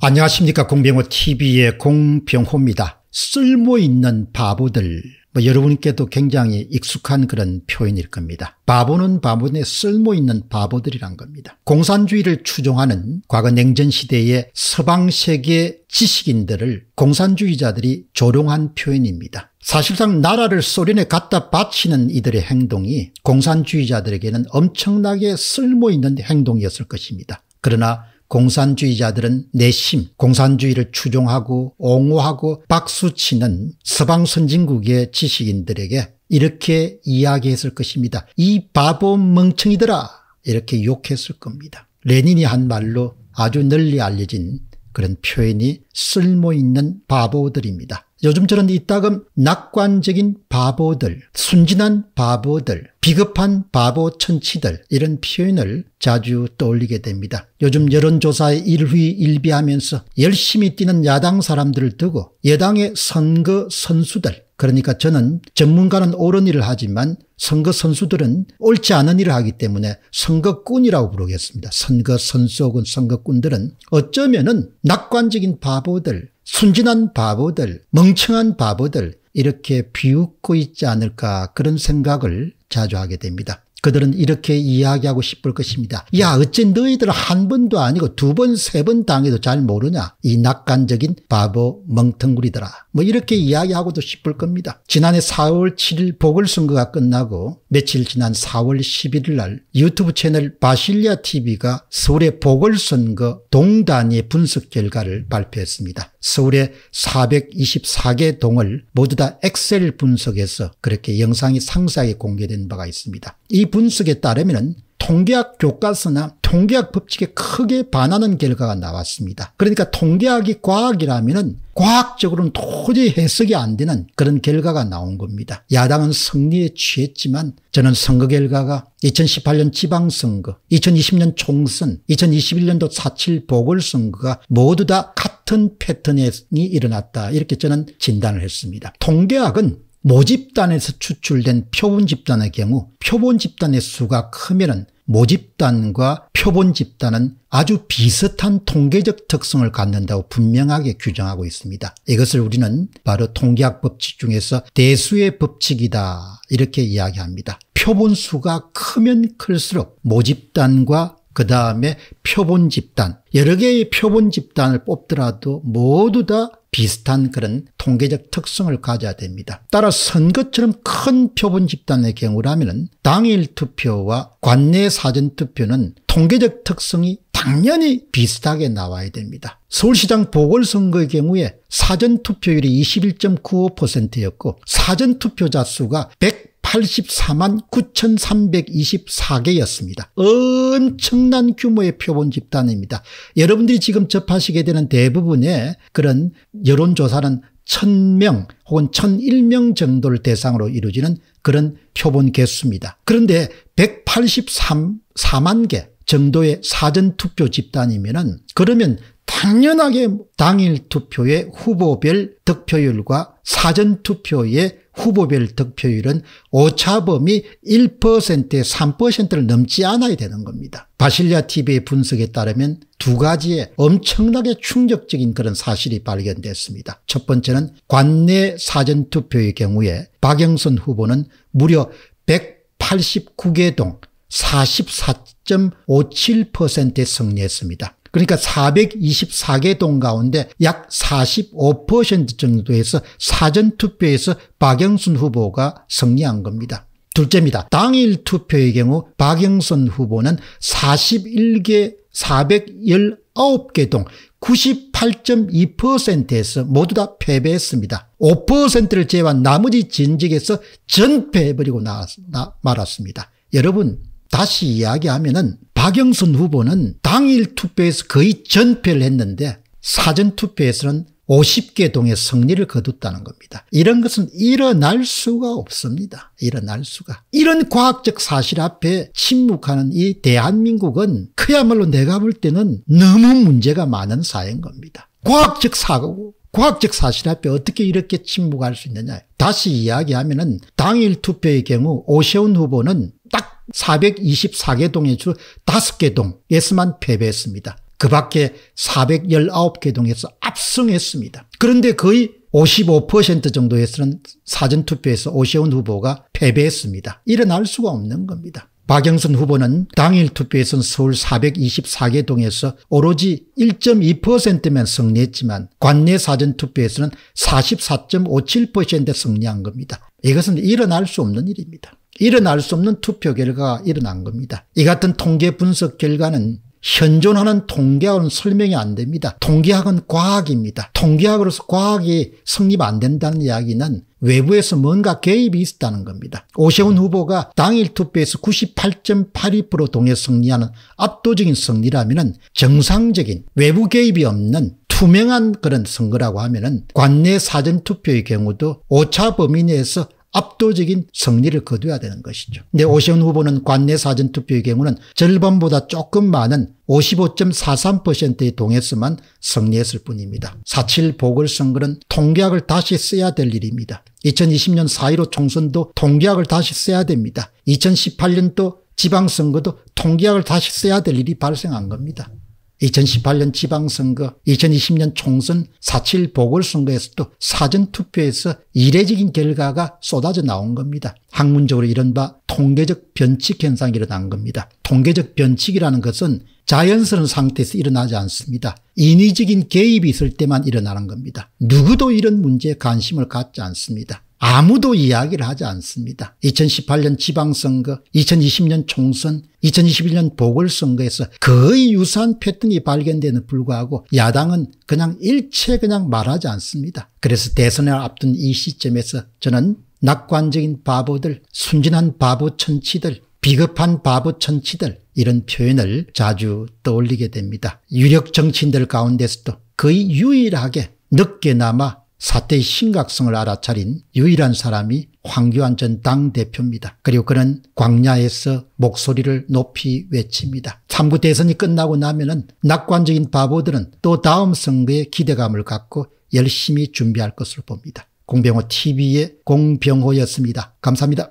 안녕하십니까 공병호 TV의 공병호입니다. 쓸모있는 바보들 뭐 여러분께도 굉장히 익숙한 그런 표현일 겁니다. 바보는 바보네 쓸모있는 바보들이란 겁니다. 공산주의를 추종하는 과거 냉전시대의 서방세계 지식인들을 공산주의자들이 조롱한 표현입니다. 사실상 나라를 소련에 갖다 바치는 이들의 행동이 공산주의자들에게는 엄청나게 쓸모있는 행동이었을 것입니다. 그러나 공산주의자들은 내심 공산주의를 추종하고 옹호하고 박수치는 서방 선진국의 지식인들에게 이렇게 이야기했을 것입니다. 이 바보 멍청이들아 이렇게 욕했을 겁니다. 레닌이 한 말로 아주 널리 알려진 그런 표현이 쓸모있는 바보들입니다. 요즘처럼 이따금 낙관적인 바보들, 순진한 바보들, 비겁한 바보 천치들 이런 표현을 자주 떠올리게 됩니다. 요즘 여론조사에 일휘일비하면서 열심히 뛰는 야당 사람들을 두고 여당의 선거 선수들 그러니까 저는 전문가는 옳은 일을 하지만 선거 선수들은 옳지 않은 일을 하기 때문에 선거꾼이라고 부르겠습니다. 선거 선수 혹은 선거꾼들은 어쩌면은 낙관적인 바보들, 순진한 바보들, 멍청한 바보들 이렇게 비웃고 있지 않을까 그런 생각을 자주 하게 됩니다. 그들은 이렇게 이야기하고 싶을 것입니다. 야 어째 너희들 한 번도 아니고 두 번 세 번 당해도 잘 모르냐 이 낙관적인 바보 멍텅구리들아 뭐 이렇게 이야기하고도 싶을 겁니다. 지난해 4월 7일 보궐선거가 끝나고 며칠 지난 4월 11일 날 유튜브 채널 바실리아TV가 서울의 보궐선거 동단위 분석 결과를 발표했습니다. 서울의 424개 동을 모두 다 엑셀 분석해서 그렇게 영상이 상세하게 공개된 바가 있습니다. 이 분석에 따르면 통계학 교과서나 통계학 법칙에 크게 반하는 결과가 나왔습니다. 그러니까 통계학이 과학이라면 과학적으로는 도저히 해석이 안 되는 그런 결과가 나온 겁니다. 야당은 승리에 취했지만 저는 선거 결과가 2018년 지방선거, 2020년 총선, 2021년도 4.7 보궐선거가 모두 다 같은 패턴이 일어났다 이렇게 저는 진단을 했습니다. 통계학은 모집단에서 추출된 표본 집단의 경우 표본 집단의 수가 크면 모집단과 표본 집단은 아주 비슷한 통계적 특성을 갖는다고 분명하게 규정하고 있습니다. 이것을 우리는 바로 통계학 법칙 중에서 대수의 법칙이다 이렇게 이야기합니다. 표본 수가 크면 클수록 모집단과 그 다음에 표본 집단 여러 개의 표본 집단을 뽑더라도 모두 다 비슷한 그런 통계적 특성을 가져야 됩니다. 따라 서 선거처럼 큰 표본 집단의 경우라면 당일 투표와 관내 사전 투표는 통계적 특성이 당연히 비슷하게 나와야 됩니다. 서울시장 보궐선거의 경우에 사전투표율이 21.95%였고 사전투표자 수가 84만 9,324개였습니다. 엄청난 규모의 표본 집단입니다. 여러분들이 지금 접하시게 되는 대부분의 그런 여론조사는 1000명 혹은 1001명 정도를 대상으로 이루어지는 그런 표본 개수입니다. 그런데 183, 4만 개 정도의 사전투표 집단이면은 그러면 당연하게 당일 투표의 후보별 득표율과 사전투표의 후보별 득표율은 오차범위 1%에 3%를 넘지 않아야 되는 겁니다. 바실리아 TV의 분석에 따르면 두 가지의 엄청나게 충격적인 그런 사실이 발견됐습니다. 첫 번째는 관내 사전투표의 경우에 박영선 후보는 무려 189개 동 44.57%에 승리했습니다. 그러니까 424개 동 가운데 약 45% 정도에서 사전투표에서 박영순 후보가 승리한 겁니다. 둘째입니다. 당일 투표의 경우 박영선 후보는 41개 419개 동 98.2%에서 모두 다 패배했습니다. 5%를 제외한 나머지 진직에서 전패해버리고 나, 나 말았습니다. 여러분 다시 이야기하면은 박영선 후보는 당일 투표에서 거의 전패를 했는데 사전 투표에서는 50개 동의 승리를 거뒀다는 겁니다. 이런 것은 일어날 수가 없습니다. 일어날 수가. 이런 과학적 사실 앞에 침묵하는 이 대한민국은 그야말로 내가 볼 때는 너무 문제가 많은 사회인 겁니다. 과학적 사고, 과학적 사실 앞에 어떻게 이렇게 침묵할 수 있느냐. 다시 이야기하면 당일 투표의 경우 오세훈 후보는 424개 동에서 5개 동에서만 패배했습니다. 그 밖에 419개 동에서 압승했습니다. 그런데 거의 55% 정도에서는 사전투표에서 오세훈 후보가 패배했습니다. 일어날 수가 없는 겁니다. 박영선 후보는 당일 투표에서는 서울 424개 동에서 오로지 1.2%면 승리했지만 관내 사전투표에서는 44.57%에 승리한 겁니다. 이것은 일어날 수 없는 일입니다. 일어날 수 없는 투표 결과가 일어난 겁니다. 이 같은 통계 분석 결과는 현존하는 통계학은 설명이 안 됩니다. 통계학은 과학입니다. 통계학으로서 과학이 성립 안 된다는 이야기는 외부에서 뭔가 개입이 있었다는 겁니다. 오세훈 후보가 당일 투표에서 98.82% 동해 승리하는 압도적인 승리라면 정상적인 외부 개입이 없는 투명한 그런 선거라고 하면 은 관내 사전투표의 경우도 오차 범위 내에서 압도적인 승리를 거둬야 되는 것이죠. 근데 오세훈 후보는 관내 사전투표의 경우는 절반보다 조금 많은 55.43%의 동에서만 승리했을 뿐입니다. 4.7 보궐선거는 통계학을 다시 써야 될 일입니다. 2020년 4.15 총선도 통계학을 다시 써야 됩니다. 2018년도 지방선거도 통계학을 다시 써야 될 일이 발생한 겁니다. 2018년 지방선거, 2020년 총선, 4.7 보궐선거에서도 사전투표에서 이례적인 결과가 쏟아져 나온 겁니다. 학문적으로 이른바 통계적 변칙 현상이 일어난 겁니다. 통계적 변칙이라는 것은 자연스러운 상태에서 일어나지 않습니다. 인위적인 개입이 있을 때만 일어나는 겁니다. 누구도 이런 문제에 관심을 갖지 않습니다. 아무도 이야기를 하지 않습니다. 2018년 지방선거, 2020년 총선, 2021년 보궐선거에서 거의 유사한 패턴이 발견되는 불구하고 야당은 그냥 일체 그냥 말하지 않습니다. 그래서 대선을 앞둔 이 시점에서 저는 낙관적인 바보들, 순진한 바보 천치들, 비겁한 바보 천치들 이런 표현을 자주 떠올리게 됩니다. 유력 정치인들 가운데서도 거의 유일하게 늦게나마 사태의 심각성을 알아차린 유일한 사람이 황교안 전 당대표입니다. 그리고 그는 광야에서 목소리를 높이 외칩니다. 3구 대선이 끝나고 나면 은 낙관적인 바보들은 또 다음 선거에 기대감을 갖고 열심히 준비할 것으로 봅니다. 공병호 TV의 공병호였습니다. 감사합니다.